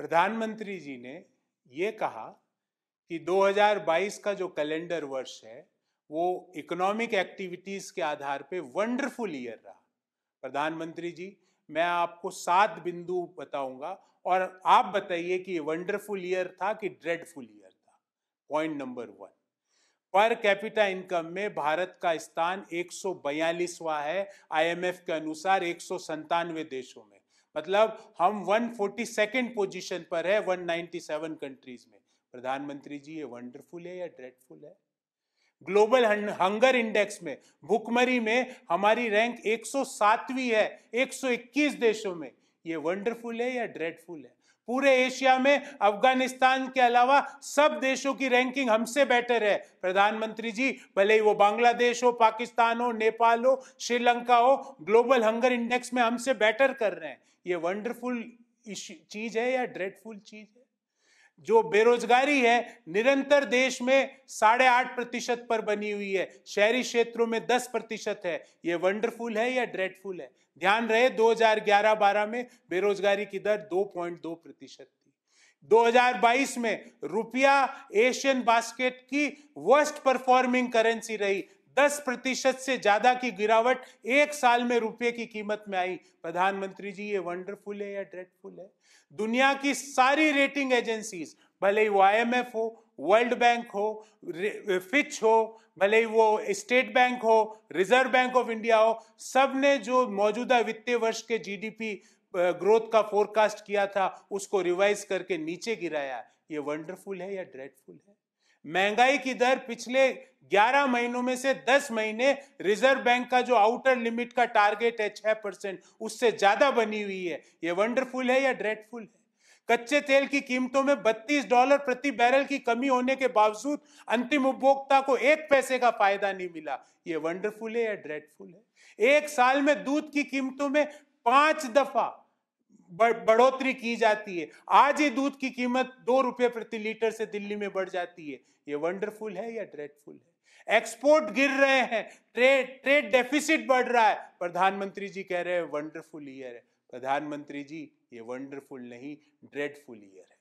प्रधानमंत्री जी ने ये कहा कि 2022 का जो कैलेंडर वर्ष है वो इकोनॉमिक एक्टिविटीज़ के आधार पे वंडरफुल ईयर रहा प्रधानमंत्री जी मैं आपको सात बिंदु बताऊंगा और आप बताइए कि वंडरफुल ईयर था कि ड्रेडफुल ईयर था point number one per capita income में भारत का स्थान 142वां है आईएमएफ के अनुसार एक देशों में मतलब हम वन फोर्टी सेकेंड पोजिशन पर है वन सेवन कंट्रीज में प्रधानमंत्री जी ये वंडरफुल है या ड्रेडफुल है ग्लोबल हंगर इंडेक्स में भुखमरी में हमारी रैंक 107वीं है 121 देशों में ये वंडरफुल है या ड्रेडफुल है पूरे एशिया में अफगानिस्तान के अलावा सब देशों की रैंकिंग हमसे बेटर है प्रधानमंत्री जी भले ही वो बांग्लादेश हो पाकिस्तान हो नेपाल हो श्रीलंका हो ग्लोबल हंगर इंडेक्स में हमसे बेटर कर रहे हैं ये वंडरफुल चीज है या ड्रेडफुल चीज है जो बेरोजगारी है निरंतर देश में साढ़े आठ प्रतिशत पर बनी हुई है शहरी क्षेत्रों में दस प्रतिशत है ये वंडरफुल है या ड्रेडफुल है ध्यान रहे 2011-12 में बेरोजगारी की दर 2.2 प्रतिशत थी 2022 में रुपया एशियन बास्केट की वर्स्ट परफॉर्मिंग करेंसी रही 10 प्रतिशत से ज्यादा की गिरावट एक साल में रुपए की कीमत में आई प्रधानमंत्री जी ये वंडरफुल है या ड्रेडफुल है दुनिया की सारी रेटिंग एजेंसीज भले ही वो आईएमएफ हो वर्ल्ड बैंक हो फिच हो भले ही वो स्टेट बैंक हो रिजर्व बैंक ऑफ इंडिया हो सब ने जो मौजूदा वित्तीय वर्ष के जीडीपी ग्रोथ का फोरकास्ट किया था उसको रिवाइज करके नीचे गिराया ये वंडरफुल है या ड्रेडफुल है महंगाई की दर पिछले 11 महीनों में से 10 महीने रिजर्व बैंक का जो आउटर लिमिट का टारगेट है 6 परसेंट उससे ज्यादा बनी हुई है ये वंडरफुल है या ड्रेडफुल है कच्चे तेल की कीमतों में 32 डॉलर प्रति बैरल की कमी होने के बावजूद अंतिम उपभोक्ता को एक पैसे का फायदा नहीं मिला ये वंडरफुल है या ड्रेडफुल है एक साल में दूध की कीमतों में पांच दफा बढ़ोतरी की जाती है आज ये दूध की कीमत दो रुपए प्रति लीटर से दिल्ली में बढ़ जाती है ये वंडरफुल है या ड्रेडफुल है एक्सपोर्ट गिर रहे हैं ट्रेड ट्रेड डेफिसिट बढ़ रहा है प्रधानमंत्री जी कह रहे हैं वंडरफुल ईयर है प्रधानमंत्री जी ये वंडरफुल नहीं ड्रेडफुल ईयर है